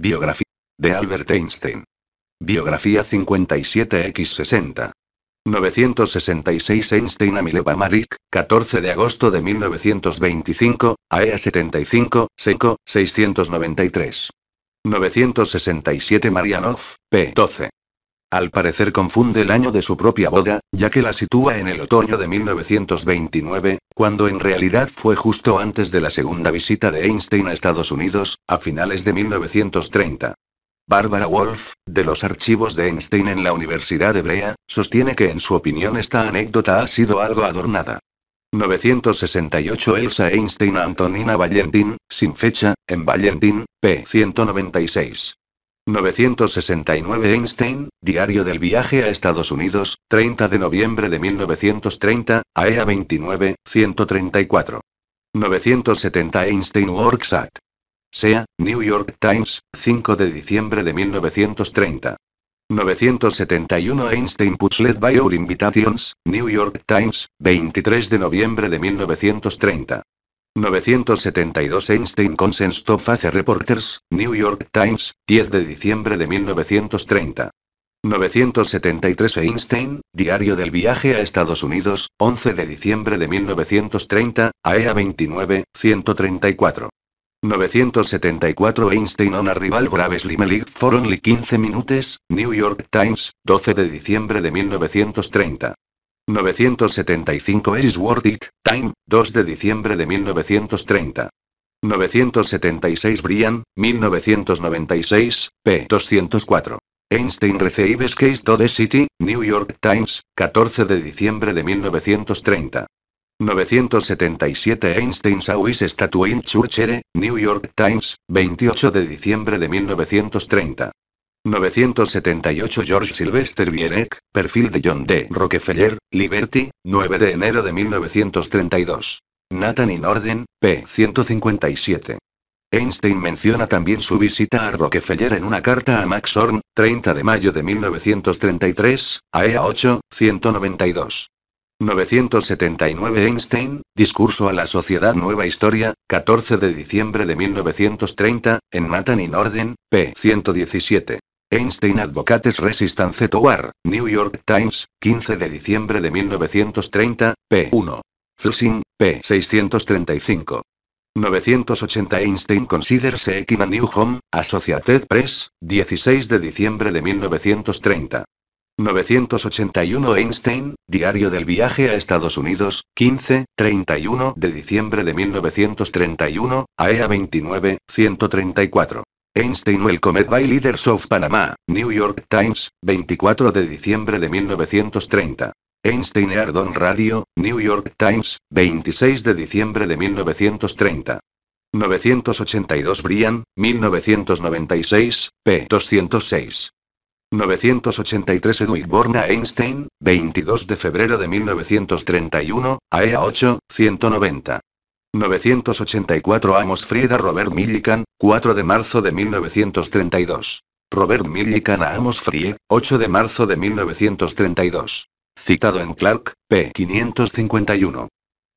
Biografía de Albert Einstein. Biografía 57x60. 966 Einstein a Mileva Marik, 14 de agosto de 1925, AEA 75, SECO, 693. 967 Marianov, P. 12. Al parecer confunde el año de su propia boda, ya que la sitúa en el otoño de 1929, cuando en realidad fue justo antes de la segunda visita de Einstein a Estados Unidos, a finales de 1930. Barbara Wolf, de los archivos de Einstein en la Universidad Hebrea, sostiene que en su opinión esta anécdota ha sido algo adornada. 968 Elsa Einstein Antonina Valentin, sin fecha, en Valentin, p. 196. 969 Einstein, Diario del viaje a Estados Unidos, 30 de noviembre de 1930, AEA 29, 134. 970 Einstein Works SEA, New York Times, 5 de diciembre de 1930. 971 Einstein Puzzled by your Invitations, New York Times, 23 de noviembre de 1930. 972 Einstein Consens to Face Reporters, New York Times, 10 de diciembre de 1930. 973 Einstein, Diario del viaje a Estados Unidos, 11 de diciembre de 1930, AEA 29, 134. 974 Einstein on Arrival Graves Limelic for Only 15 Minutes, New York Times, 12 de diciembre de 1930. 975 Eris Worth It, Time, 2 de diciembre de 1930. 976 Brian, 1996, p. 204. Einstein Receives Case to the City, New York Times, 14 de diciembre de 1930. 977 Einstein Sawis Statue in Churchere, New York Times, 28 de diciembre de 1930. 978 George Sylvester Viereck, perfil de John D. Rockefeller, Liberty, 9 de enero de 1932. Nathan in Orden, p. 157. Einstein menciona también su visita a Rockefeller en una carta a Max Horn, 30 de mayo de 1933, AEA 8, 192. 979 Einstein, Discurso a la Sociedad Nueva Historia, 14 de diciembre de 1930, en Nathan in Orden, p. 117. Einstein Advocates Resistance to War, New York Times, 15 de diciembre de 1930, p. 1. Flushing, p. 635. 980 Einstein considerse Ekin New Home, Associated Press, 16 de diciembre de 1930. 981 Einstein, Diario del viaje a Estados Unidos, 15, 31 de diciembre de 1931, AEA 29, 134. Einstein Welcomed by Leaders of Panama, New York Times, 24 de diciembre de 1930. Einstein Ardon Radio, New York Times, 26 de diciembre de 1930. 982 Brian, 1996, p. 206. 983 Edwin Borna Einstein, 22 de febrero de 1931, AEA 8, 190. 984 Amos Frieda Robert Millikan, 4 de marzo de 1932. Robert Millikan a Amos Fried, 8 de marzo de 1932. Citado en Clark, p. 551.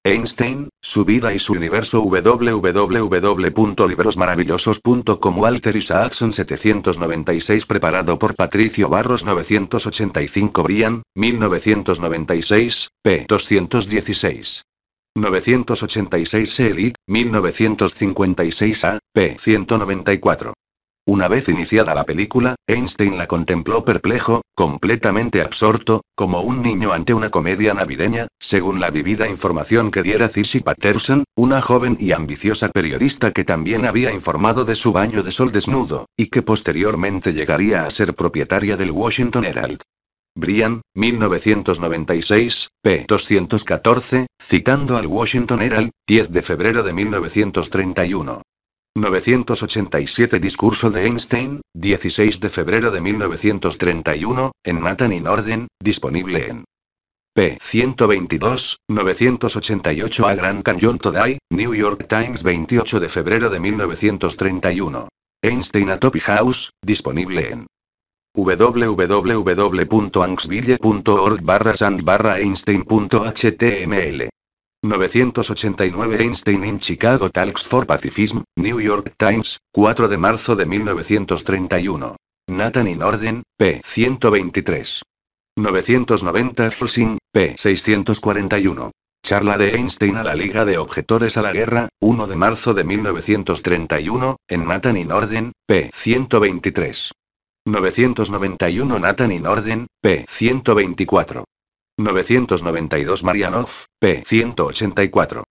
Einstein, su vida y su universo www.librosmaravillosos.com Walter Isaacson 796 preparado por Patricio Barros 985 Brian, 1996, p. 216. 986 C Elite, 1956 A, p. 194. Una vez iniciada la película, Einstein la contempló perplejo, completamente absorto, como un niño ante una comedia navideña, según la vivida información que diera Cissy Patterson, una joven y ambiciosa periodista que también había informado de su baño de sol desnudo, y que posteriormente llegaría a ser propietaria del Washington Herald. Brian, 1996, p. 214, citando al Washington Herald, 10 de febrero de 1931. 987 Discurso de Einstein, 16 de febrero de 1931, en Nathan in Orden, disponible en p. 122, 988 a Grand Canyon Today, New York Times 28 de febrero de 1931. Einstein a Topi House, disponible en www.angsville.org barra sand einstein.html 989 Einstein in Chicago Talks for Pacifism, New York Times, 4 de marzo de 1931. Nathan in Orden, p. 123. 990 Felsing, p. 641. Charla de Einstein a la Liga de Objetores a la Guerra, 1 de marzo de 1931, en Nathan in Orden, p. 123. 991 Nathan in Orden, p. 124. 992 Marianov, p. 184.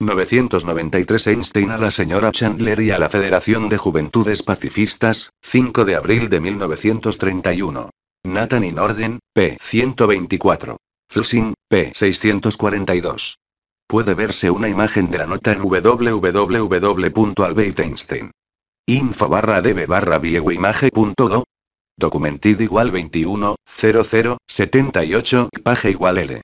993 Einstein a la señora Chandler y a la Federación de Juventudes Pacifistas, 5 de abril de 1931. Nathan in Orden, p. 124. Flushing, p. 642. Puede verse una imagen de la nota en www.albeitEinstein. Info barra db Documentid igual 21, 00, 78, page igual L.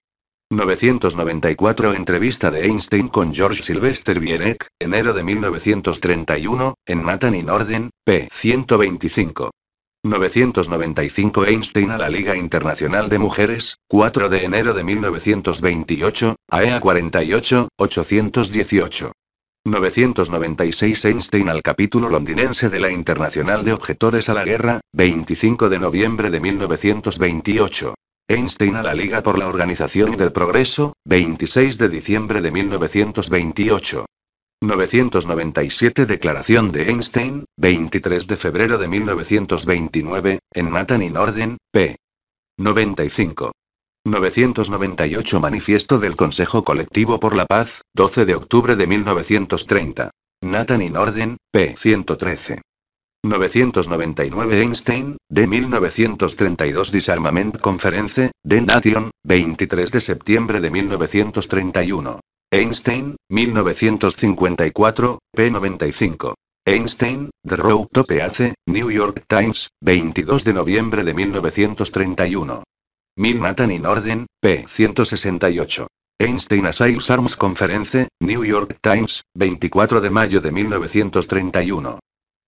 994 Entrevista de Einstein con George Sylvester Bienek, enero de 1931, en Nathan in Orden, p. 125. 995 Einstein a la Liga Internacional de Mujeres, 4 de enero de 1928, AEA 48, 818. 996 Einstein al capítulo londinense de la Internacional de Objetores a la Guerra, 25 de noviembre de 1928. Einstein a la Liga por la Organización del Progreso, 26 de diciembre de 1928. 997 Declaración de Einstein, 23 de febrero de 1929, en Nathan in Orden, p. 95. 998 Manifiesto del Consejo Colectivo por la Paz, 12 de octubre de 1930. Nathan in Orden, p. 113. 999 Einstein, de 1932 Disarmament Conference, de Nation, 23 de septiembre de 1931. Einstein, 1954, p. 95. Einstein, The Road to Peace, New York Times, 22 de noviembre de 1931. Mil Nathan in Orden, p. 168. Einstein a Sales Arms Conference, New York Times, 24 de mayo de 1931.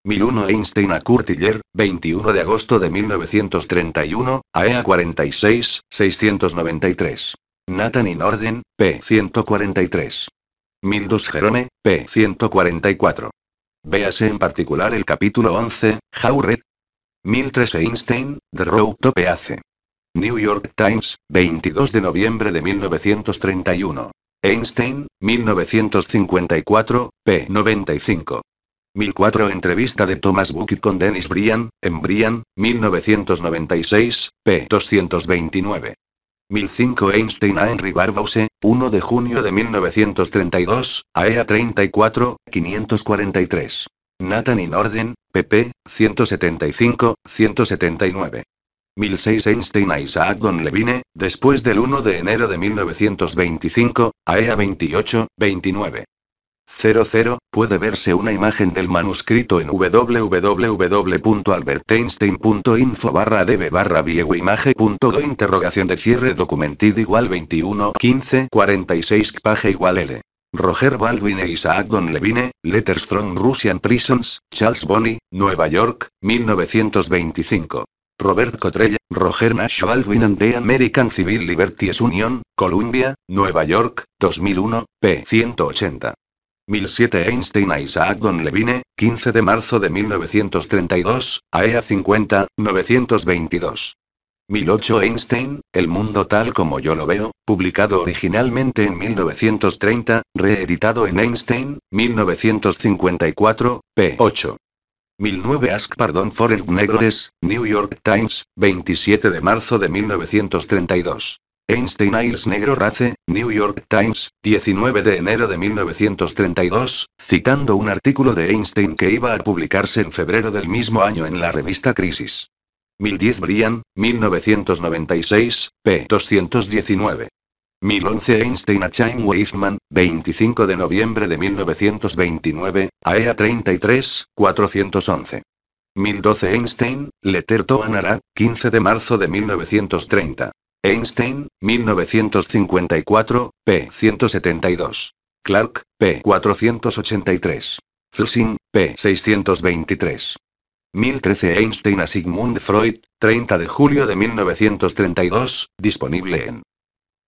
1001 Einstein a Curtiller, 21 de agosto de 1931, AEA 46, 693. Nathan in Orden, p. 143. 1002 Jerome, p. 144. Véase en particular el capítulo 11, Mil 1003 Einstein, The Road to Peace. New York Times, 22 de noviembre de 1931. Einstein, 1954, p. 95. 1004 Entrevista de Thomas Bucky con Dennis Brian, en Brian, 1996, p. 229. 1005 Einstein a Henry Barbause, 1 de junio de 1932, AEA 34, 543. Nathan in Orden, pp. 175, 179. 1006 Einstein a Isaac Don Levine, después del 1 de enero de 1925, AEA 28, 29. 00, puede verse una imagen del manuscrito en www.alberteinstein.info barra db barra interrogación de cierre documentid igual 21 15 46 page igual L. Roger Baldwin e Isaac Don Levine, Letters from Russian Prisons, Charles Bonney, Nueva York, 1925. Robert Cotrella, Roger Nash Baldwin and the American Civil Liberties Union, Columbia, Nueva York, 2001, p. 180. 1007 Einstein a Isaac Don Levine, 15 de marzo de 1932, AEA 50, 922. 1008 Einstein, El mundo tal como yo lo veo, publicado originalmente en 1930, reeditado en Einstein, 1954, p. 8. 1009 Ask Pardon for el Negroes, New York Times, 27 de marzo de 1932. Einstein Ailes Negro Race, New York Times, 19 de enero de 1932, citando un artículo de Einstein que iba a publicarse en febrero del mismo año en la revista Crisis. 1010 Brian, 1996, p. 219. 1011 Einstein a Chaim Weisman, 25 de noviembre de 1929, AEA 33, 411. 1012 Einstein, Letter Toanara, 15 de marzo de 1930. Einstein, 1954, p. 172. Clark, p. 483. Flushing, p. 623. 1013 Einstein a Sigmund Freud, 30 de julio de 1932, disponible en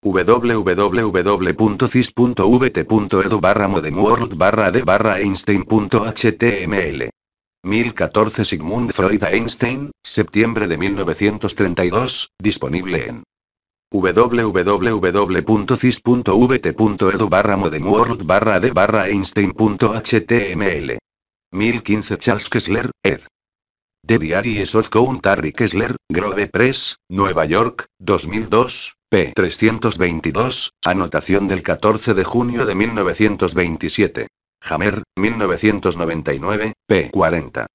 www.cis.vt.edu barra de barra de barra einstein.html 1014 Sigmund Freud Einstein, septiembre de 1932, disponible en www.cis.vt.edu barra de barra de barra einstein.html 1015 Charles Kessler, ed. The Diaries of Harry Kessler, Grove Press, Nueva York, 2002, p. 322, anotación del 14 de junio de 1927. Hammer, 1999, p. 40.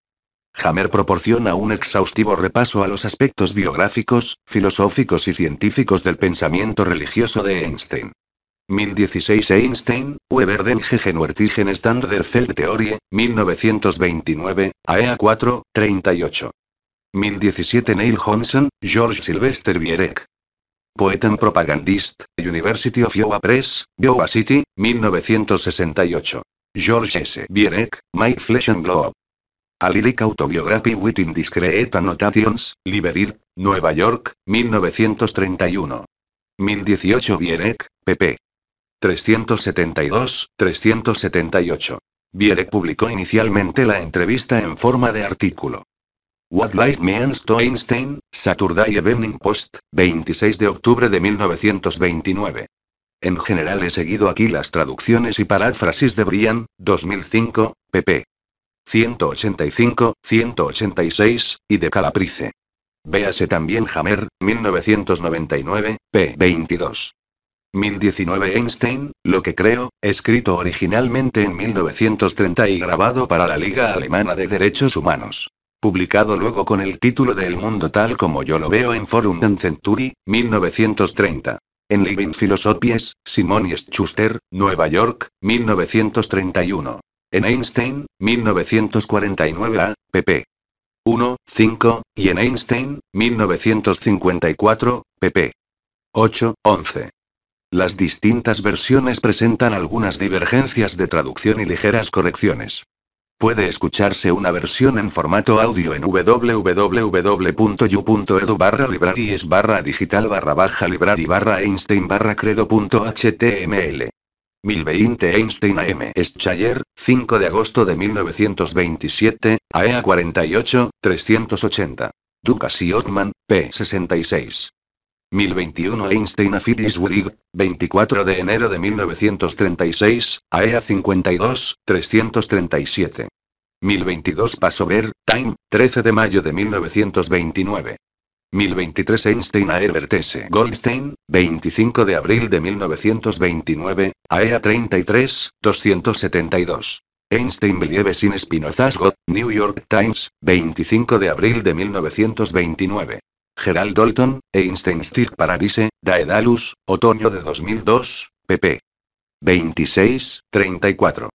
Hammer proporciona un exhaustivo repaso a los aspectos biográficos, filosóficos y científicos del pensamiento religioso de Einstein. 1016 Einstein, Weber den Gegenwärtigen Theorie 1929, AEA 4, 38. 1017 Neil Johnson, George Sylvester Bierek, Poet and Propagandist, University of Iowa Press, Iowa City, 1968. George S. Bierek, My Flesh and Globe. A Lyric Autobiography with Indiscreet Annotations, Liberid, Nueva York, 1931. 1018 Bierek, pp. 372-378. Bierek publicó inicialmente la entrevista en forma de artículo. What Life Means to Einstein, Saturday Evening Post, 26 de octubre de 1929. En general he seguido aquí las traducciones y paráfrasis de Brian, 2005, pp. 185, 186, y de Calaprice. Véase también Hammer, 1999, p. 22. 1019 Einstein, lo que creo, escrito originalmente en 1930 y grabado para la Liga Alemana de Derechos Humanos. Publicado luego con el título de El mundo tal como yo lo veo en Forum and Century, 1930. En Living Philosophies, Simon Schuster, Nueva York, 1931. En Einstein, 1949 a, pp. 1, 5, y en Einstein, 1954, pp. 8, 11. Las distintas versiones presentan algunas divergencias de traducción y ligeras correcciones. Puede escucharse una versión en formato audio en www.yu.edu barra es barra digital barra baja librari barra Einstein barra credo.html. 1020 Einstein AM Schayer, 5 de agosto de 1927, AEA 48, 380. Ducas y Ottman, p. 66. 1021 Einstein a Wurig, 24 de enero de 1936, AEA 52, 337. 1022 Pasover, Time, 13 de mayo de 1929. 1023 Einstein a Herbert S. Goldstein, 25 de abril de 1929, AEA 33, 272. Einstein Believes sin Spinoza's God, New York Times, 25 de abril de 1929. Gerald Dalton, e Einstein Stig Paradise, Daedalus, otoño de 2002, pp. 26, 34.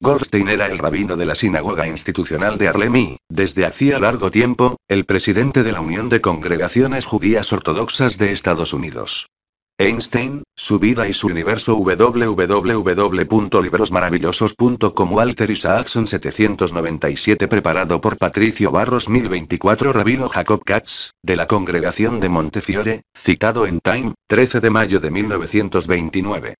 Goldstein era el rabino de la sinagoga institucional de Harlem y, desde hacía largo tiempo, el presidente de la Unión de Congregaciones Judías Ortodoxas de Estados Unidos. Einstein, su vida y su universo www.librosmaravillosos.com Walter Isaacson 797 preparado por Patricio Barros 1024 Rabino Jacob Katz, de la Congregación de Montefiore, citado en Time, 13 de mayo de 1929.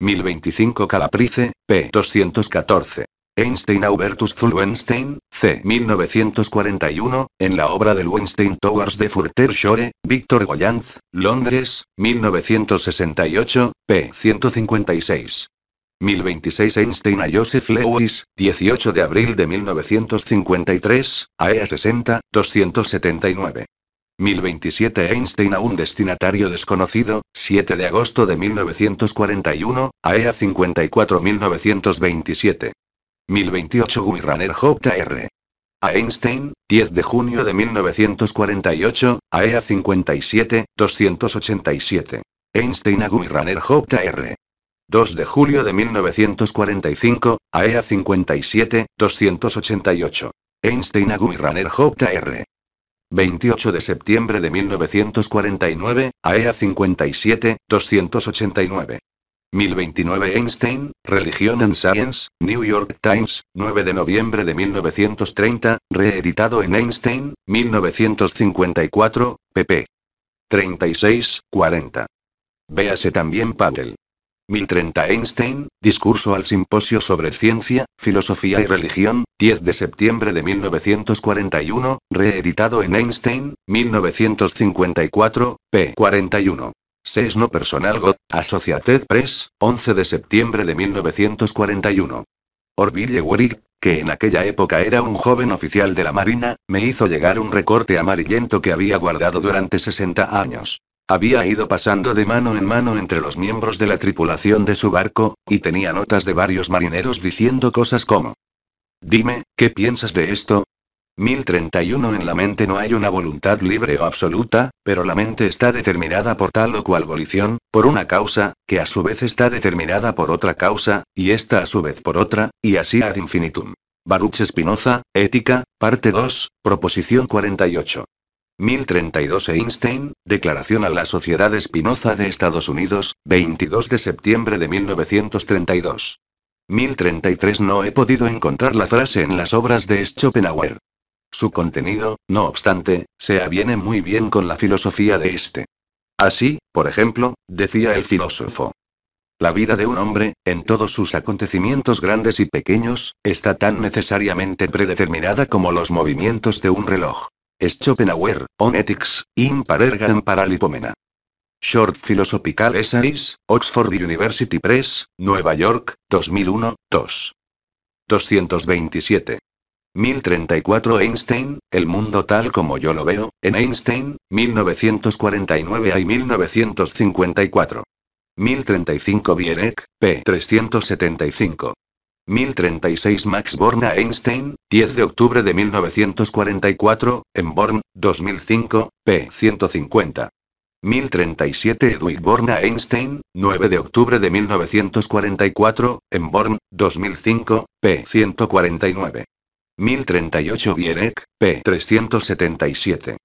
1025 Calaprice, p. 214. Einstein a Hubertus Zulwenstein, c. 1941, en la obra del Weinstein Towers de Furter Shore, Víctor Goyanz, Londres, 1968, p. 156. 1026 Einstein a Joseph Lewis, 18 de abril de 1953, AEA 60, 279. 1027 Einstein a un destinatario desconocido, 7 de agosto de 1941, AEA 54 1927. 1028 Guirraner Jr. A Einstein, 10 de junio de 1948, AEA 57, 287. Einstein a Guirraner Jr. 2 de julio de 1945, AEA 57, 288. Einstein a Guirraner Jr. 28 de septiembre de 1949, AEA 57, 289. 1029 Einstein, Religion and Science, New York Times, 9 de noviembre de 1930, reeditado en Einstein, 1954, pp. 36, 40. Véase también Padel. 1030 Einstein, discurso al simposio sobre ciencia, filosofía y religión, 10 de septiembre de 1941, reeditado en Einstein, 1954, p. 41. Sesno no personal God, Asociated Press, 11 de septiembre de 1941. Orville Wright, que en aquella época era un joven oficial de la Marina, me hizo llegar un recorte amarillento que había guardado durante 60 años. Había ido pasando de mano en mano entre los miembros de la tripulación de su barco, y tenía notas de varios marineros diciendo cosas como, Dime, ¿qué piensas de esto? 1031 En la mente no hay una voluntad libre o absoluta, pero la mente está determinada por tal o cual volición, por una causa, que a su vez está determinada por otra causa, y esta a su vez por otra, y así ad infinitum. Baruch Spinoza, Ética, parte 2, proposición 48. 1032 e Einstein, Declaración a la Sociedad Espinoza de Estados Unidos, 22 de septiembre de 1932. 1033 No he podido encontrar la frase en las obras de Schopenhauer. Su contenido, no obstante, se aviene muy bien con la filosofía de este. Así, por ejemplo, decía el filósofo. La vida de un hombre, en todos sus acontecimientos grandes y pequeños, está tan necesariamente predeterminada como los movimientos de un reloj. Schopenhauer, On Ethics, in Parergan Paralipomena. Short Philosophical Essays, Oxford University Press, Nueva York, 2001, 2. 227. 1034 Einstein, El mundo tal como yo lo veo, en Einstein, 1949 a 1954. 1035 Bierek, p. 375. 1036 Max Born a Einstein, 10 de octubre de 1944, en Born, 2005, p. 150. 1037 Edwin Born a Einstein, 9 de octubre de 1944, en Born, 2005, p. 149. 1038 Bierek, p. 377.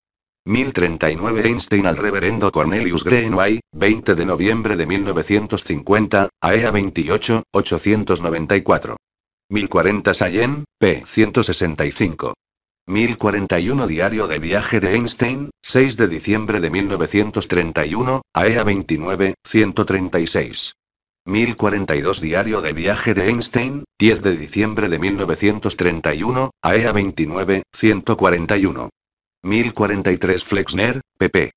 1039 Einstein al reverendo Cornelius Greenway, 20 de noviembre de 1950, AEA 28, 894. 1040 Sayen, p. 165. 1041 Diario de viaje de Einstein, 6 de diciembre de 1931, AEA 29, 136. 1042 Diario de viaje de Einstein, 10 de diciembre de 1931, AEA 29, 141. 1043 Flexner, pp.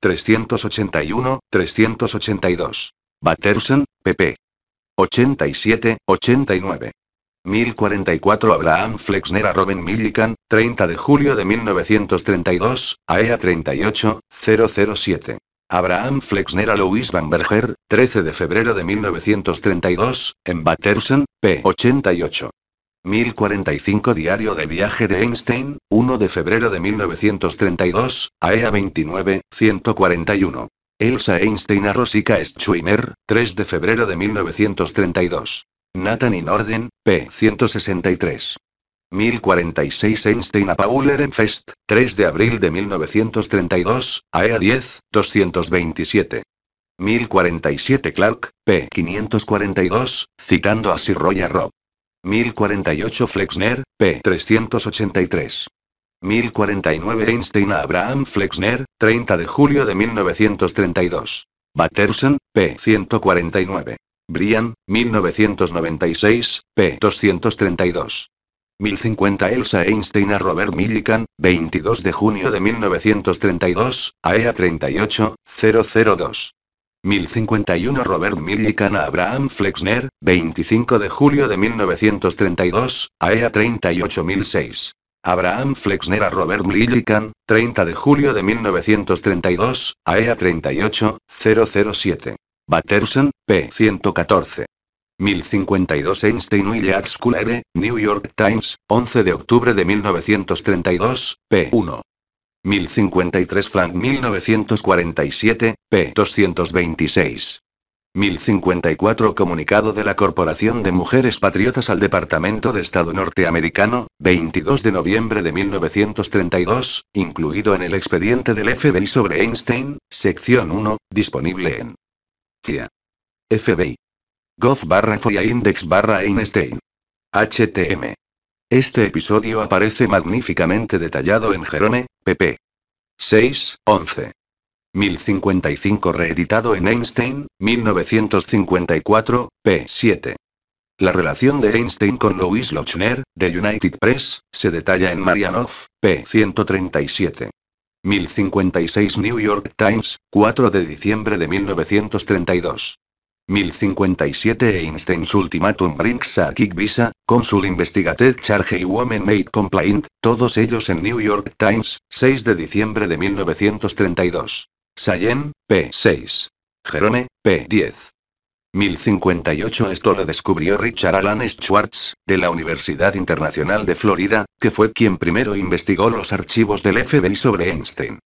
381, 382. Batterson, pp. 87, 89. 1044 Abraham Flexner a Robin Millikan, 30 de julio de 1932, AEA 38, 007. Abraham Flexner a Louis Van Berger, 13 de febrero de 1932, en Battersen, p. 88. 1045 Diario de viaje de Einstein, 1 de febrero de 1932, AEA 29, 141. Elsa Einstein a Rosica Schwimmer, 3 de febrero de 1932. Nathan in Orden, p. 163. 1046 Einstein a Paul Ehrenfest, 3 de abril de 1932, AEA 10, 227. 1047 Clark, p. 542, citando a Sir Roger Rob. 1048 Flexner, p. 383. 1049 Einstein a Abraham Flexner, 30 de julio de 1932. Batterson, p. 149. Brian, 1996, p. 232. 1050 Elsa Einstein a Robert Millikan, 22 de junio de 1932, AEA 38002. 1051 Robert Millikan a Abraham Flexner, 25 de julio de 1932, AEA 38006. Abraham Flexner a Robert Millikan, 30 de julio de 1932, AEA 38007. Batterson, P. 114. 1052 Einstein Willard cooler New York Times, 11 de octubre de 1932, p. 1. 1053 Frank 1947, p. 226. 1054 Comunicado de la Corporación de Mujeres Patriotas al Departamento de Estado Norteamericano, 22 de noviembre de 1932, incluido en el expediente del FBI sobre Einstein, sección 1, disponible en TIA. FBI. Gov barra FOIA Index barra Einstein. HTM. Este episodio aparece magníficamente detallado en Jerome, pp. 6, 11. 1055 reeditado en Einstein, 1954, p. 7. La relación de Einstein con Louis Lochner, de United Press, se detalla en Marianoff, p. 137. 1056 New York Times, 4 de diciembre de 1932. 1057 e Einstein's Ultimatum Brings a Kick Visa, Consul Investigate Charge y Woman Made Complaint, todos ellos en New York Times, 6 de diciembre de 1932. Sayen, p. 6. Jerome, p. 10. 1058 Esto lo descubrió Richard Alan Schwartz, de la Universidad Internacional de Florida, que fue quien primero investigó los archivos del FBI sobre Einstein.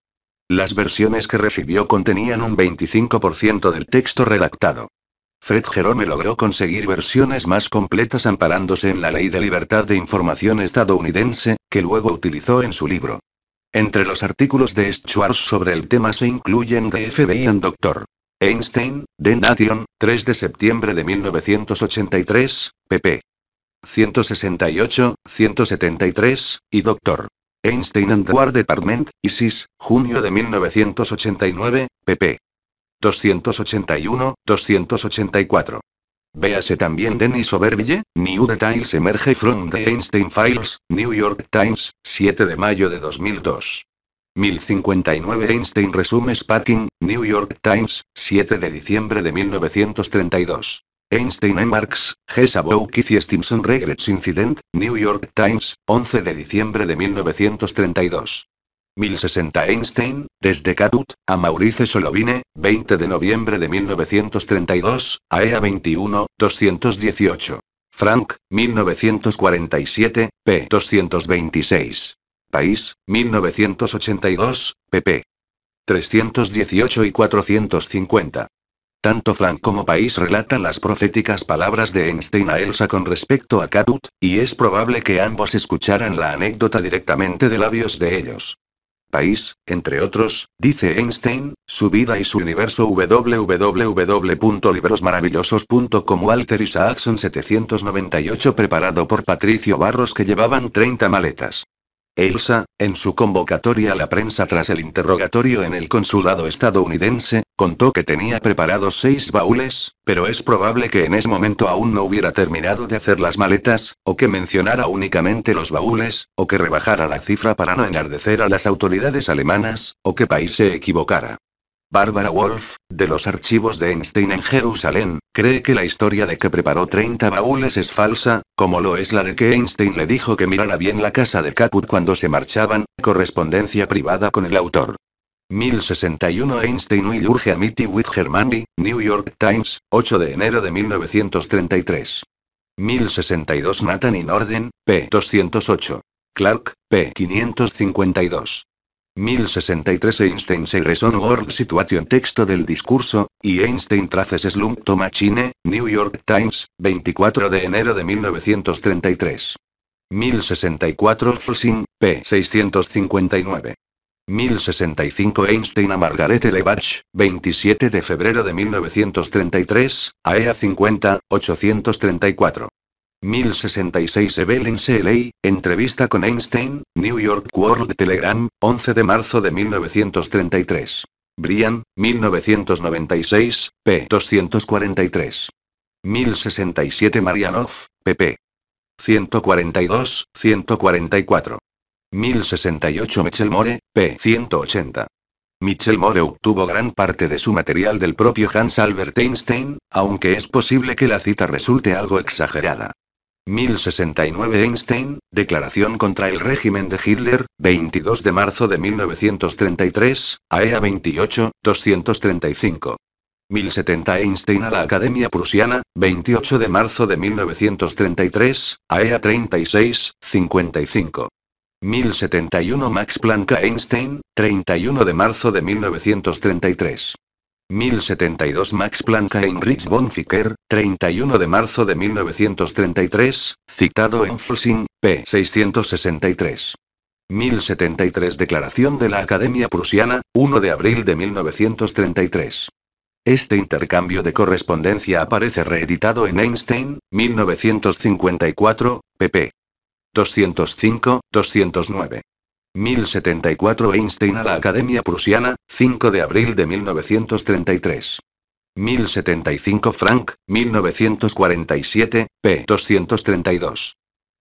Las versiones que recibió contenían un 25% del texto redactado. Fred Jerome logró conseguir versiones más completas amparándose en la Ley de Libertad de Información estadounidense, que luego utilizó en su libro. Entre los artículos de Schwartz sobre el tema se incluyen The FBI and Dr. Einstein, The Nation, 3 de septiembre de 1983, pp. 168, 173, y Dr. Einstein and the War Department, ISIS, junio de 1989, pp. 281, 284. Véase también Denis Oberville, New Details Emerge from the Einstein Files, New York Times, 7 de mayo de 2002. 1059 Einstein Resumes packing New York Times, 7 de diciembre de 1932. Einstein Marx, G. Hesa y Stimson Regrets Incident, New York Times, 11 de diciembre de 1932. 1060 Einstein, desde Cadut a Maurice Solovine, 20 de noviembre de 1932, AEA 21, 218. Frank, 1947, p. 226. País, 1982, pp. 318 y 450. Tanto Frank como País relatan las proféticas palabras de Einstein a Elsa con respecto a Cadut y es probable que ambos escucharan la anécdota directamente de labios de ellos país, entre otros, dice Einstein, su vida y su universo www.librosmaravillosos.com Walter Isaacson 798 preparado por Patricio Barros que llevaban 30 maletas. Elsa, en su convocatoria a la prensa tras el interrogatorio en el consulado estadounidense, contó que tenía preparados seis baúles, pero es probable que en ese momento aún no hubiera terminado de hacer las maletas, o que mencionara únicamente los baúles, o que rebajara la cifra para no enardecer a las autoridades alemanas, o que país se equivocara. Barbara Wolf, de los archivos de Einstein en Jerusalén, cree que la historia de que preparó 30 baúles es falsa, como lo es la de que Einstein le dijo que mirara bien la casa de Caput cuando se marchaban, correspondencia privada con el autor. 1061 Einstein will urge a meeting with Germany, New York Times, 8 de enero de 1933. 1062 Nathan in Orden, p. 208. Clark, p. 552. 1063 Einstein's on World Situation Texto del discurso, y Einstein Traces Slump to New York Times, 24 de enero de 1933. 1064 Flushing, p. 659. 1065 Einstein a Margarete Lebach, 27 de febrero de 1933, AEA 50, 834. 1066 Evelyn C. Ley, entrevista con Einstein, New York World Telegram, 11 de marzo de 1933. Brian, 1996, p. 243. 1067 Marianov, pp. 142, 144. 1068 Michel More, p. 180. Michel More obtuvo gran parte de su material del propio Hans Albert Einstein, aunque es posible que la cita resulte algo exagerada. 1069 Einstein, Declaración contra el régimen de Hitler, 22 de marzo de 1933, AEA 28, 235. 1070 Einstein a la Academia Prusiana, 28 de marzo de 1933, AEA 36, 55. 1071 Max Planck a Einstein, 31 de marzo de 1933. 1072 Max Planck Heinrich von Ficker, 31 de marzo de 1933, citado en Flushing, p. 663. 1073 Declaración de la Academia Prusiana, 1 de abril de 1933. Este intercambio de correspondencia aparece reeditado en Einstein, 1954, pp. 205, 209. 1074 Einstein a la Academia Prusiana, 5 de abril de 1933. 1075 Frank, 1947, p. 232.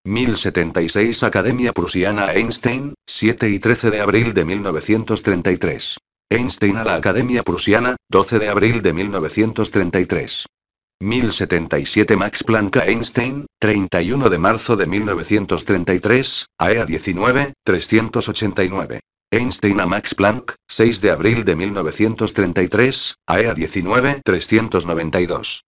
1076 Academia Prusiana Einstein, 7 y 13 de abril de 1933. Einstein a la Academia Prusiana, 12 de abril de 1933. 1077 Max Planck a Einstein, 31 de marzo de 1933, AEA 19, 389. Einstein a Max Planck, 6 de abril de 1933, AEA 19, 392.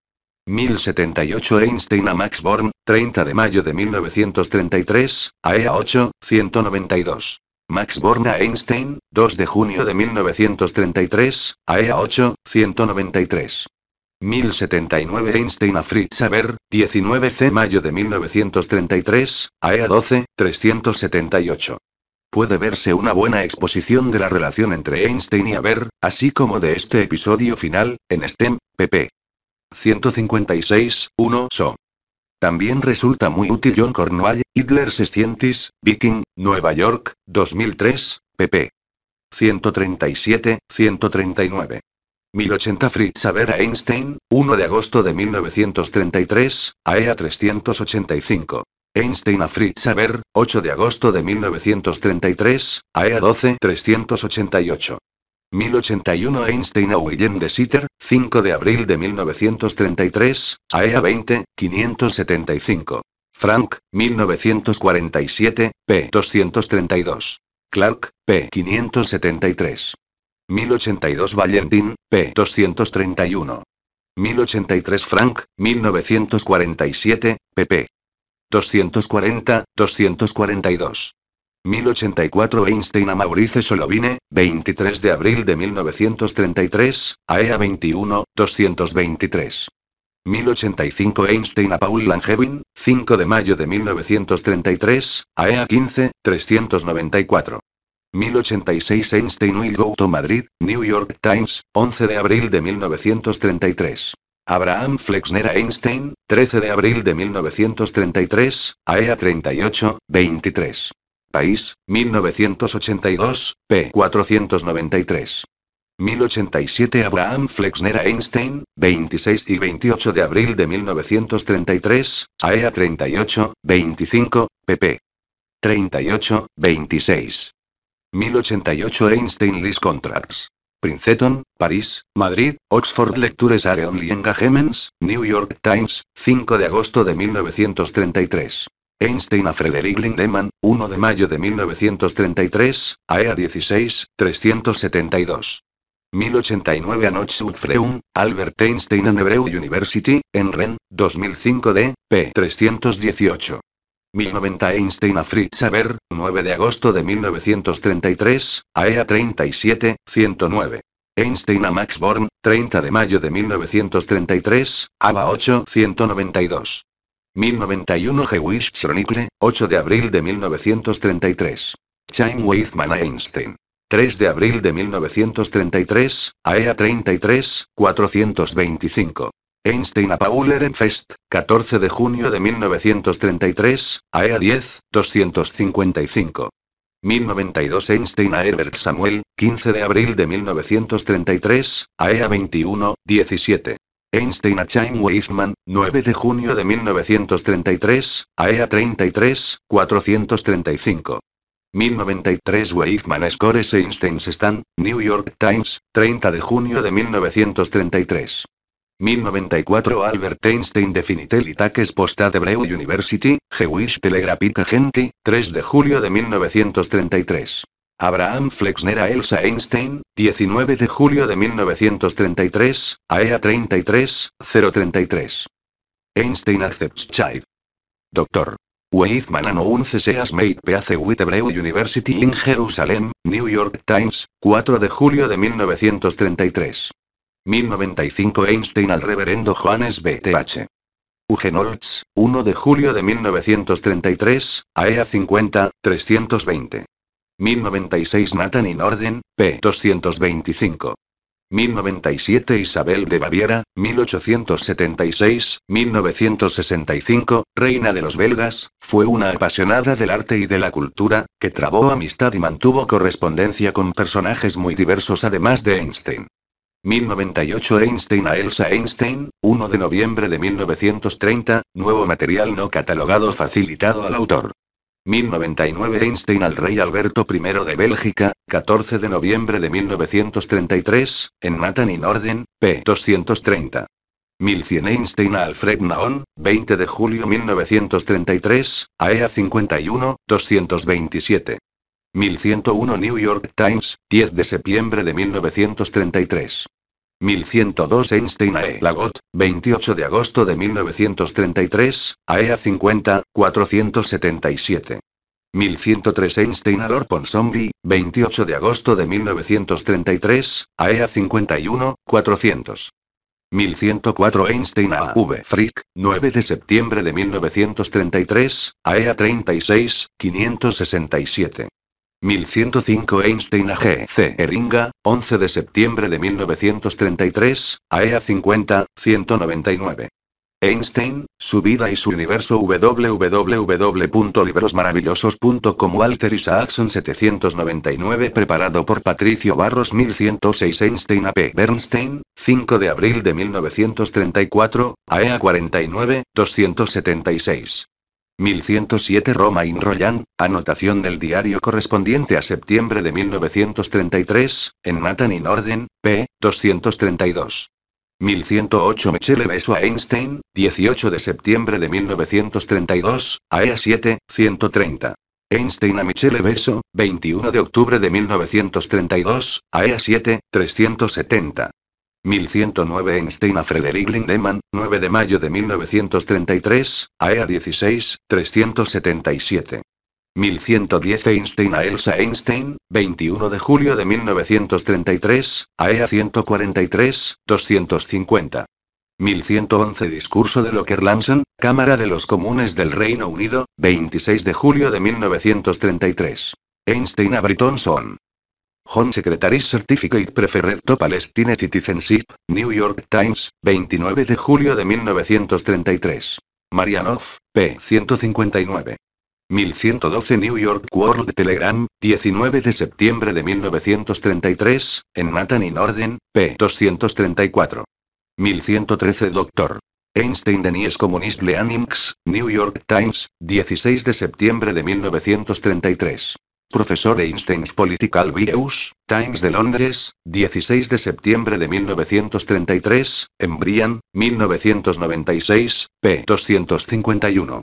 1078 Einstein a Max Born, 30 de mayo de 1933, AEA 8, 192. Max Born a Einstein, 2 de junio de 1933, AEA 8, 193. 1079 Einstein a Fritz Haber, 19C mayo de 1933, AEA 12, 378. Puede verse una buena exposición de la relación entre Einstein y Haber, así como de este episodio final, en STEM, pp. 156, 1 so. También resulta muy útil John Cornwall, Hitler's Scientist, Viking, Nueva York, 2003, pp. 137, 139. 1080 Fritz a Einstein, 1 de agosto de 1933, AEA 385. Einstein a Fritz Haber, 8 de agosto de 1933, AEA 12 388. 1081 Einstein a William de Sitter, 5 de abril de 1933, AEA 20 575. Frank, 1947, p. 232. Clark, p. 573. 1082 Valentín, p. 231. 1083 Frank, 1947, pp. 240, 242. 1084 Einstein a Maurice Solovine, 23 de abril de 1933, AEA 21, 223. 1085 Einstein a Paul Langevin, 5 de mayo de 1933, AEA 15, 394. 1086 Einstein will go Madrid, New York Times, 11 de abril de 1933. Abraham Flexner Einstein, 13 de abril de 1933, AEA 38, 23. País, 1982, p. 493. 1087 Abraham Flexner Einstein, 26 y 28 de abril de 1933, AEA 38, 25, pp. 38, 26. 1088 Einstein Lease Contracts. Princeton, París, Madrid, Oxford Lectures Are Only Engagements, New York Times, 5 de agosto de 1933. Einstein a Frederick Lindemann, 1 de mayo de 1933, AEA 16, 372. 1089 Anoche Albert Einstein en Hebrew University, en Rennes, 2005 d. p. 318. 1090 Einstein a Fritz Haber, 9 de agosto de 1933, AEA 37, 109. Einstein a Max Born, 30 de mayo de 1933, ABA 8, 192. 1091 Jewish Chronicle, 8 de abril de 1933. Chaim Weizmann a Einstein. 3 de abril de 1933, AEA 33, 425. Einstein a Paul Ehrenfest, 14 de junio de 1933, AEA 10, 255. 1092 Einstein a Herbert Samuel, 15 de abril de 1933, AEA 21, 17. Einstein a Chaim Weizmann, 9 de junio de 1933, AEA 33, 435. 1093 Weizmann Scores Einstein Stand, New York Times, 30 de junio de 1933. 1094 Albert Einstein Definitel que es Posta de Breu University, Jewish Telegraphic gente, 3 de julio de 1933. Abraham Flexner a Elsa Einstein, 19 de julio de 1933, AEA 33, 033. Einstein accepts child. Doctor. Weizmann 11 Seas made peace with Hebrew University in Jerusalem, New York Times, 4 de julio de 1933. 1095 Einstein al reverendo Johannes B.T.H. Hugenholz, 1 de julio de 1933, AEA 50, 320. 1096 Nathan in Orden, p. 225. 1097 Isabel de Baviera, 1876, 1965, reina de los belgas, fue una apasionada del arte y de la cultura, que trabó amistad y mantuvo correspondencia con personajes muy diversos además de Einstein. 1098 Einstein a Elsa Einstein, 1 de noviembre de 1930, nuevo material no catalogado facilitado al autor. 1099 Einstein al rey Alberto I de Bélgica, 14 de noviembre de 1933, en Nathan in Orden, p. 230. 1100 Einstein a Alfred Naon, 20 de julio 1933, AEA 51, 227. 1101 New York Times, 10 de septiembre de 1933. 1102 Einstein A. E Lagot, 28 de agosto de 1933, AEA 50, 477. 1103 Einstein a zombie 28 de agosto de 1933, AEA 51, 400. 1104 Einstein e a V. Frick, 9 de septiembre de 1933, AEA 36, 567. 1105 Einstein AG C. Eringa, 11 de septiembre de 1933, AEA 50, 199. Einstein, su vida y su universo www.librosmaravillosos.com Walter Isaacson 799 preparado por Patricio Barros 1106 Einstein AP Bernstein, 5 de abril de 1934, AEA 49, 276. 1107 Roma in Royan, anotación del diario correspondiente a septiembre de 1933, en Nathan in Orden, p. 232. 1108 Michele Beso a Einstein, 18 de septiembre de 1932, a. 7, e 130. Einstein a Michele Beso, 21 de octubre de 1932, a. 7, e 370. 1109 Einstein a Frederick Lindemann, 9 de mayo de 1933, AEA 16, 377. 1110 Einstein a Elsa Einstein, 21 de julio de 1933, AEA 143, 250. 1111 Discurso de Locker Lansen, Cámara de los Comunes del Reino Unido, 26 de julio de 1933. Einstein a Britton Son. Home Secretary Certificate Preferred to Palestine Citizenship, New York Times, 29 de julio de 1933. Marianoff, p. 159. 1112 New York World Telegram, 19 de septiembre de 1933, en Nathan in Orden, p. 234. 1113 Dr. Einstein Denise Communist Leanings, New York Times, 16 de septiembre de 1933. Profesor Einstein's Political Views, Times de Londres, 16 de septiembre de 1933, Embryan, 1996, p. 251.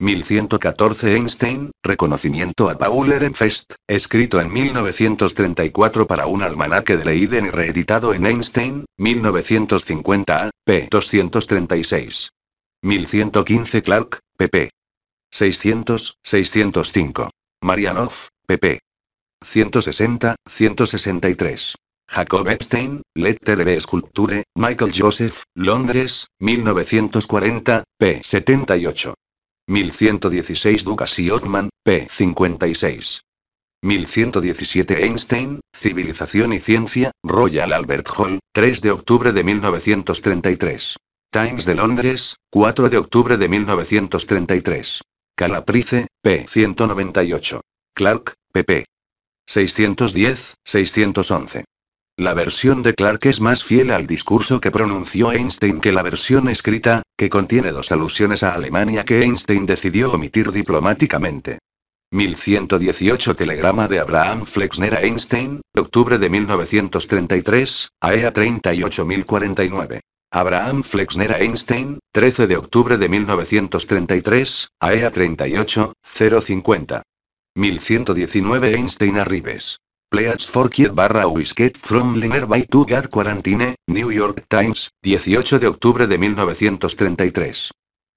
1114 Einstein, Reconocimiento a Paul Ehrenfest, escrito en 1934 para un almanaque de Leiden y reeditado en Einstein, 1950, p. 236. 1115 Clark, pp. 600, 605. Marianov, pp. 160, 163. Jacob Epstein, Letter de Sculpture, Michael Joseph, Londres, 1940, p. 78. 1116 Ducas y e. Ottman, p. 56. 1117 Einstein, Civilización y Ciencia, Royal Albert Hall, 3 de octubre de 1933. Times de Londres, 4 de octubre de 1933. Calaprice, p. 198. Clark, pp. 610, 611. La versión de Clark es más fiel al discurso que pronunció Einstein que la versión escrita, que contiene dos alusiones a Alemania que Einstein decidió omitir diplomáticamente. 1118 Telegrama de Abraham Flexner a Einstein, octubre de 1933, AEA 38049. Abraham Flexner a Einstein, 13 de octubre de 1933, AEA 38050. 1119 Einstein Arribes. Pleats for KID barra Wisket from Liner by to Quarantine, New York Times, 18 de octubre de 1933.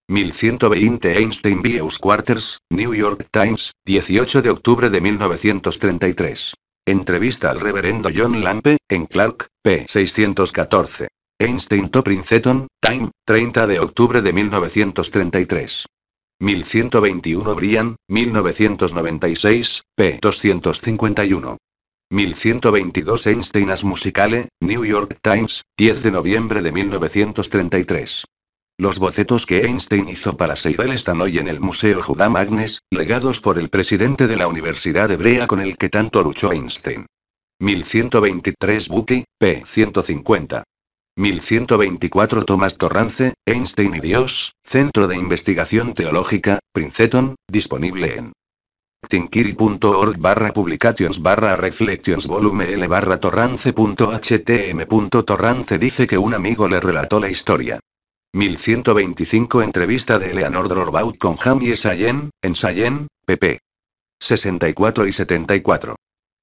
1120 Einstein Views Quarters, New York Times, 18 de octubre de 1933. Entrevista al reverendo John Lampe, en Clark, p. 614. Einstein to Princeton, Time, 30 de octubre de 1933. 1121 Brian, 1996, p. 251. 1122 Einsteinas Musicale, New York Times, 10 de noviembre de 1933. Los bocetos que Einstein hizo para Seidel están hoy en el Museo Judá Magnes, legados por el presidente de la Universidad Hebrea con el que tanto luchó Einstein. 1123 Buki, p. 150. 1124 Tomás Torrance, Einstein y Dios, Centro de Investigación Teológica, Princeton, disponible en tinkiri.org barra publications barra reflections volume L barra torrance.htm. Torrance dice que un amigo le relató la historia. 1125 Entrevista de Eleanor Dorbaut con Jamie Sayen, en Sayen, pp. 64 y 74.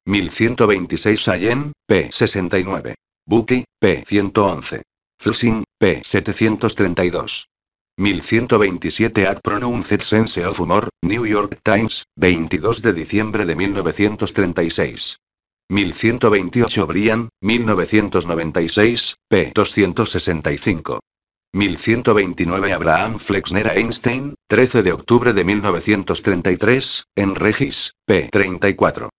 1126 Sayen, p. 69. Buki, p. 111. Flushing, p. 732. 1127 Ad Pronounced Sense of Humor, New York Times, 22 de diciembre de 1936. 1128 Brian, 1996, p. 265. 1129 Abraham Flexner Einstein, 13 de octubre de 1933, en Regis, p. 34.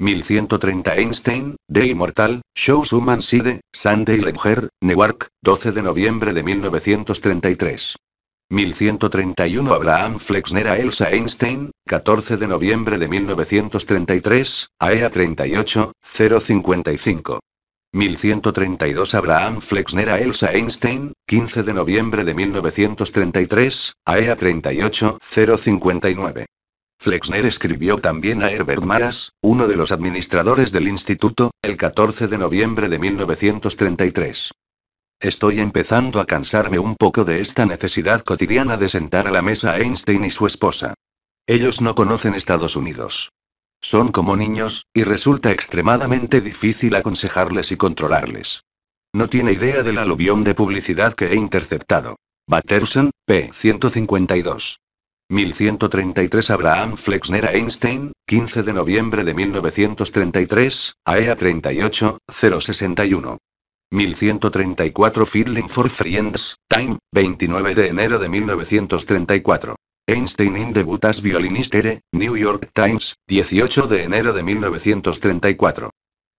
1130 Einstein, The Immortal, Shows Human Side, Sunday mujer, Newark, 12 de noviembre de 1933. 1131 Abraham Flexner a Elsa Einstein, 14 de noviembre de 1933, AEA 38, 055. 1132 Abraham Flexner a Elsa Einstein, 15 de noviembre de 1933, AEA 38, 059. Flexner escribió también a Herbert Maras, uno de los administradores del instituto, el 14 de noviembre de 1933. Estoy empezando a cansarme un poco de esta necesidad cotidiana de sentar a la mesa a Einstein y su esposa. Ellos no conocen Estados Unidos. Son como niños, y resulta extremadamente difícil aconsejarles y controlarles. No tiene idea del aluvión de publicidad que he interceptado. Batterson, p. 152. 1133 Abraham Flexner a Einstein, 15 de noviembre de 1933, AEA 38, 061. 1134 Fiddling for Friends, Time, 29 de enero de 1934. Einstein in debutas violinistere, New York Times, 18 de enero de 1934.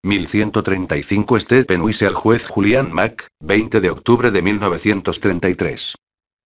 1135 Stephen al juez Julian Mack, 20 de octubre de 1933.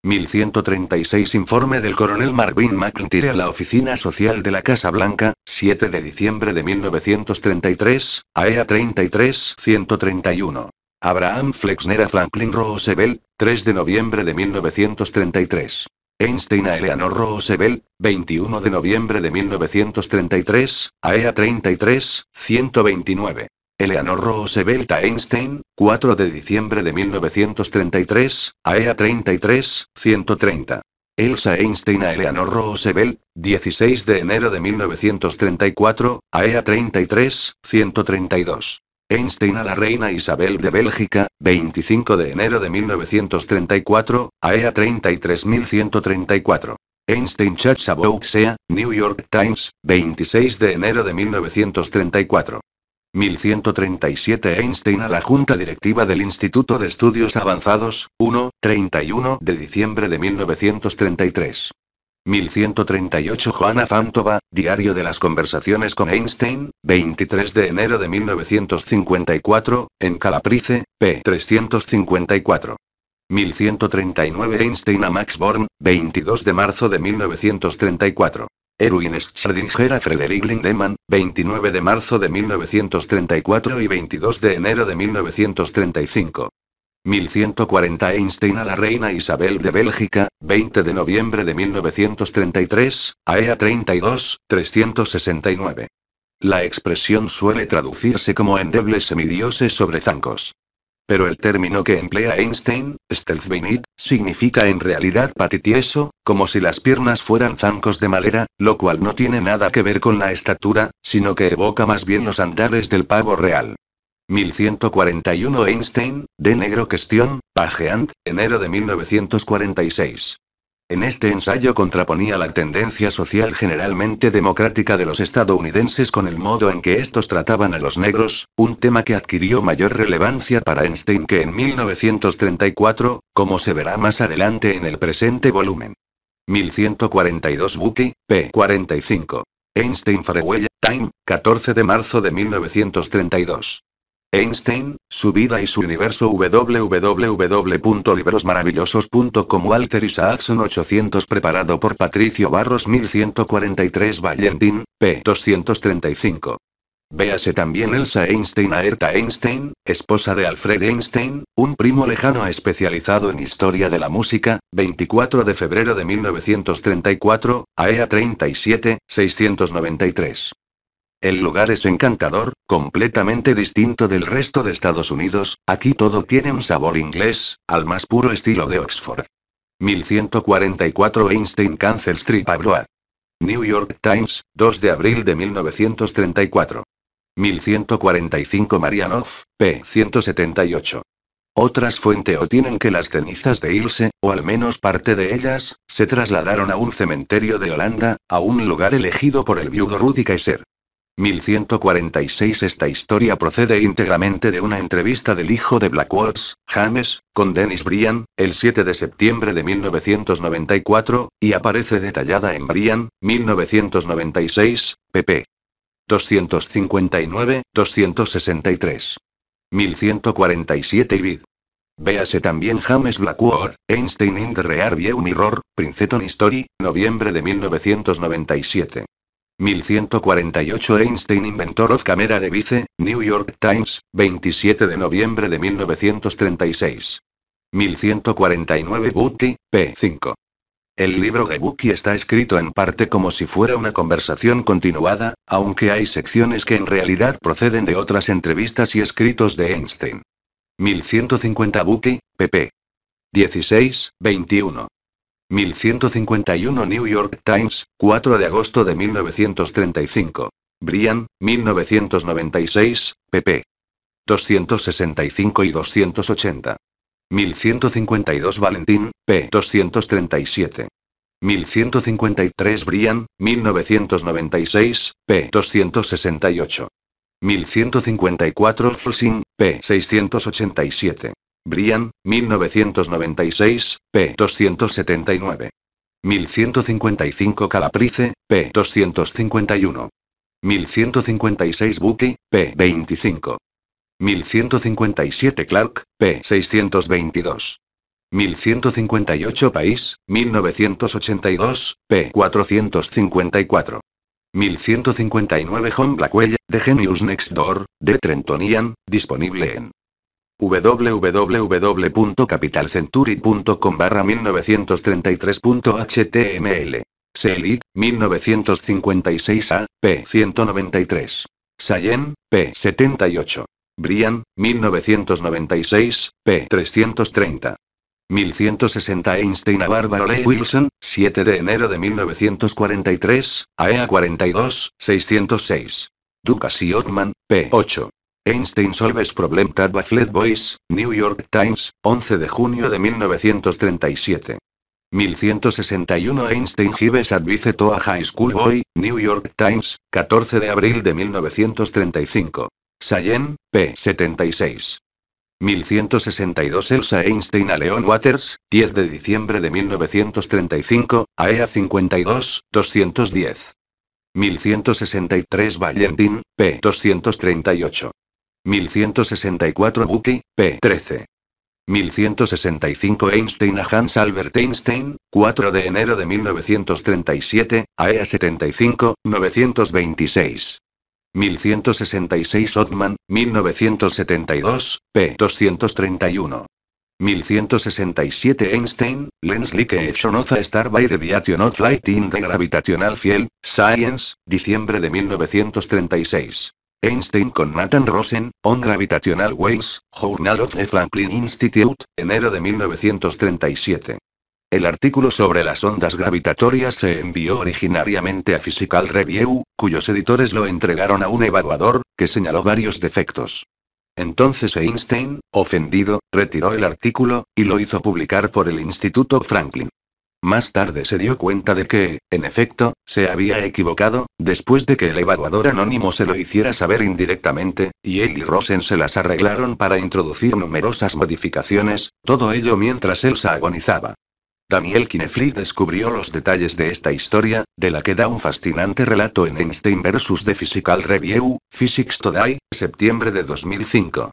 1136 Informe del coronel Marvin McIntyre a la Oficina Social de la Casa Blanca, 7 de diciembre de 1933, AEA 33-131. Abraham Flexner a Franklin Roosevelt, 3 de noviembre de 1933. Einstein a Eleanor Roosevelt, 21 de noviembre de 1933, AEA 33-129. Eleanor Roosevelt a Einstein, 4 de diciembre de 1933, AEA 33, 130. Elsa Einstein a Eleanor Roosevelt, 16 de enero de 1934, AEA 33, 132. Einstein a la reina Isabel de Bélgica, 25 de enero de 1934, AEA 33134. Einstein Chats About SEA, New York Times, 26 de enero de 1934. 1137 Einstein a la Junta Directiva del Instituto de Estudios Avanzados, 1, 31 de diciembre de 1933. 1138 Joana Fantova, Diario de las Conversaciones con Einstein, 23 de enero de 1954, en Calaprice, p. 354. 1139 Einstein a Max Born, 22 de marzo de 1934. Erwin Schrödinger a Frederick Lindemann, 29 de marzo de 1934 y 22 de enero de 1935. 1140 Einstein a la reina Isabel de Bélgica, 20 de noviembre de 1933, AEA 32, 369. La expresión suele traducirse como endebles semidioses sobre zancos. Pero el término que emplea Einstein, Stelzbeinit, significa en realidad patitieso, como si las piernas fueran zancos de madera, lo cual no tiene nada que ver con la estatura, sino que evoca más bien los andares del pavo real. 1141 Einstein, de Negro Cuestión, Pageant, enero de 1946. En este ensayo contraponía la tendencia social generalmente democrática de los estadounidenses con el modo en que estos trataban a los negros, un tema que adquirió mayor relevancia para Einstein que en 1934, como se verá más adelante en el presente volumen. 1142 Buki, p. 45. Einstein Farewell, Time, 14 de marzo de 1932. Einstein, su vida y su universo www.librosmaravillosos.com Walter Isaacson 800 preparado por Patricio Barros 1143 Valentín, p. 235. Véase también Elsa Einstein Aerta Einstein, esposa de Alfred Einstein, un primo lejano especializado en historia de la música, 24 de febrero de 1934, AEA 37, 693. El lugar es encantador, completamente distinto del resto de Estados Unidos, aquí todo tiene un sabor inglés, al más puro estilo de Oxford. 1144 Einstein Cancel Street Abroad. New York Times, 2 de abril de 1934. 1145 Marianov, p. 178. Otras fuentes tienen que las cenizas de Ilse, o al menos parte de ellas, se trasladaron a un cementerio de Holanda, a un lugar elegido por el viudo Rudy Kaiser. 1146 Esta historia procede íntegramente de una entrevista del hijo de Blackwood, James, con Dennis Brian, el 7 de septiembre de 1994, y aparece detallada en Brian, 1996, pp. 259, 263. 1147 y vid. Véase también James Blackwood, Einstein in the Rear View Mirror, Princeton History, noviembre de 1997. 1148 Einstein inventor of camera de vice, New York Times, 27 de noviembre de 1936. 1149 Bucky, p. 5. El libro de Bucky está escrito en parte como si fuera una conversación continuada, aunque hay secciones que en realidad proceden de otras entrevistas y escritos de Einstein. 1150 Bucky, pp. 16, 21. 1151 New York Times, 4 de agosto de 1935. Brian, 1996, pp. 265 y 280. 1152 Valentín, p. 237. 1153 Brian, 1996, p. 268. 1154 Flushing, p. 687. Brian, 1996, p. 279. 1155 Calaprice, p. 251. 1156 Bucky, p. 25. 1157 Clark, p. 622. 1158 País, 1982, p. 454. 1159 John Blackwell, de Genius Next Door, de Trentonian, disponible en www.capitalcentury.com barra 1933.html. Selig, 1956 a, p. 193. Sayen, p. 78. Brian, 1996, p. 330. 1160 Einstein a Barbara Lee Wilson, 7 de enero de 1943, AEA 42, 606. Ducas y Othman, p. 8. Einstein solves problem that baffled boys, New York Times, 11 de junio de 1937. 1161 Einstein gives advice to a high school boy, New York Times, 14 de abril de 1935. Sayen, p. 76. 1162 Elsa Einstein a Leon Waters, 10 de diciembre de 1935, AEA 52, 210. 1163 Valentin, p. 238. 1164 Bucky, p. 13. 1165 Einstein a Hans Albert Einstein, 4 de enero de 1937, AEA 75, 926. 1166 otman 1972, p. 231. 1167 Einstein, Lens Liqueation of Star by Deviation of Light in the Gravitational Field, Science, diciembre de 1936. Einstein con Nathan Rosen, On Gravitational Waves, Journal of the Franklin Institute, enero de 1937. El artículo sobre las ondas gravitatorias se envió originariamente a Physical Review, cuyos editores lo entregaron a un evaluador, que señaló varios defectos. Entonces Einstein, ofendido, retiró el artículo, y lo hizo publicar por el Instituto Franklin. Más tarde se dio cuenta de que, en efecto, se había equivocado, después de que el evaluador anónimo se lo hiciera saber indirectamente, y él y Rosen se las arreglaron para introducir numerosas modificaciones, todo ello mientras Elsa agonizaba. Daniel Kinefli descubrió los detalles de esta historia, de la que da un fascinante relato en Einstein vs. The Physical Review, Physics Today, septiembre de 2005.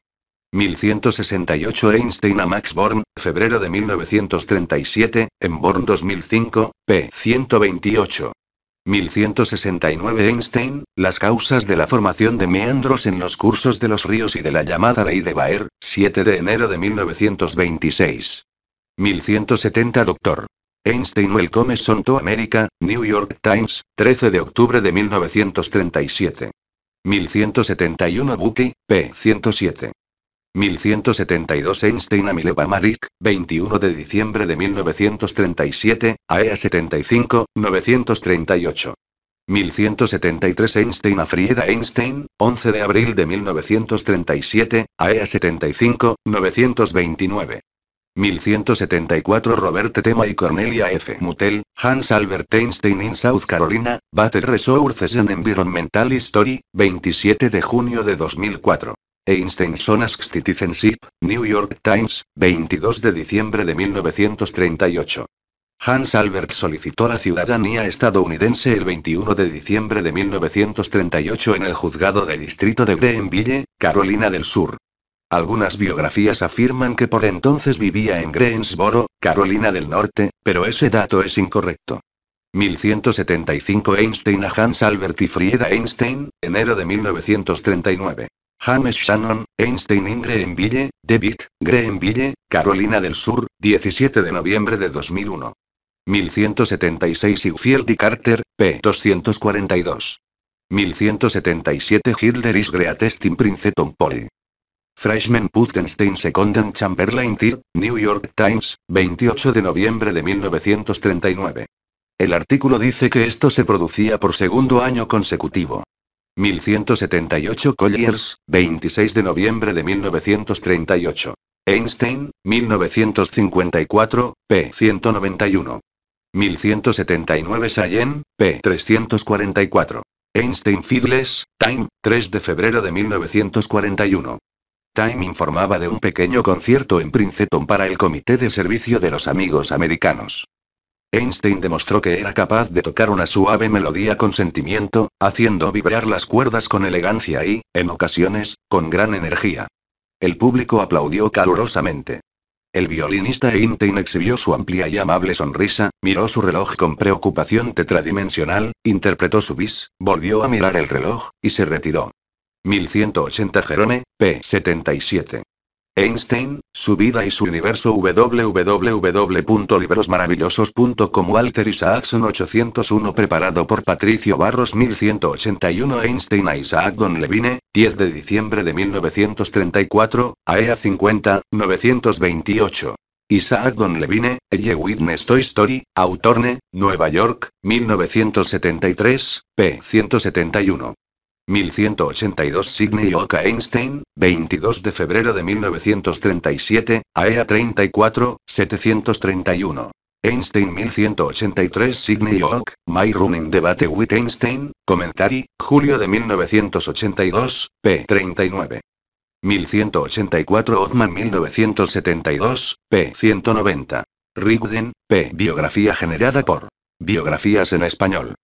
1168 Einstein a Max Born, febrero de 1937, en Born 2005, p. 128. 1169 Einstein, Las causas de la formación de meandros en los cursos de los ríos y de la llamada ley de Baer, 7 de enero de 1926. 1170 Doctor. Einstein Welcome son to America, New York Times, 13 de octubre de 1937. 1171 Bucky, p. 107. 1172 Einstein a Mileva Marik, 21 de diciembre de 1937, AEA 75, 938. 1173 Einstein a Frieda Einstein, 11 de abril de 1937, AEA 75, 929. 1174 Robert Tema y Cornelia F. Mutel, Hans Albert Einstein in South Carolina, Battle Resources and Environmental History, 27 de junio de 2004. E Einstein Sonas Citizenship, New York Times, 22 de diciembre de 1938. Hans Albert solicitó la ciudadanía estadounidense el 21 de diciembre de 1938 en el juzgado de distrito de Greenville, Carolina del Sur. Algunas biografías afirman que por entonces vivía en Greensboro, Carolina del Norte, pero ese dato es incorrecto. 1175 Einstein a Hans Albert y Frieda Einstein, enero de 1939. James Shannon, Einstein in Greenville, David, Greenville, Carolina del Sur, 17 de noviembre de 2001. 1176 Ufield y Carter, p. 242. 1177 Hilder is Greatest in Princeton Poli. Freshman Puttenstein Second Chamberlain Till, New York Times, 28 de noviembre de 1939. El artículo dice que esto se producía por segundo año consecutivo. 1178 Colliers, 26 de noviembre de 1938. Einstein, 1954, p. 191. 1179 Sayen, p. 344. Einstein Fiddles, Time, 3 de febrero de 1941. Time informaba de un pequeño concierto en Princeton para el Comité de Servicio de los Amigos Americanos. Einstein demostró que era capaz de tocar una suave melodía con sentimiento, haciendo vibrar las cuerdas con elegancia y, en ocasiones, con gran energía. El público aplaudió calurosamente. El violinista Einstein exhibió su amplia y amable sonrisa, miró su reloj con preocupación tetradimensional, interpretó su bis, volvió a mirar el reloj, y se retiró. 1180 Jerome, p. 77. Einstein, su vida y su universo www.librosmaravillosos.com Walter Isaacson 801 preparado por Patricio Barros 1181 Einstein a Isaac Don Levine, 10 de diciembre de 1934, AEA 50, 928. Isaac Don Levine, ella Witness Toy Story, Autorne, Nueva York, 1973, p. 171. 1182 Sidney Oka Einstein, 22 de febrero de 1937, AEA 34, 731. Einstein 1183 y Oak, My Running Debate with Einstein, Commentary, julio de 1982, p. 39. 1184 Othman 1972, p. 190. Rigden, p. Biografía generada por Biografías en español.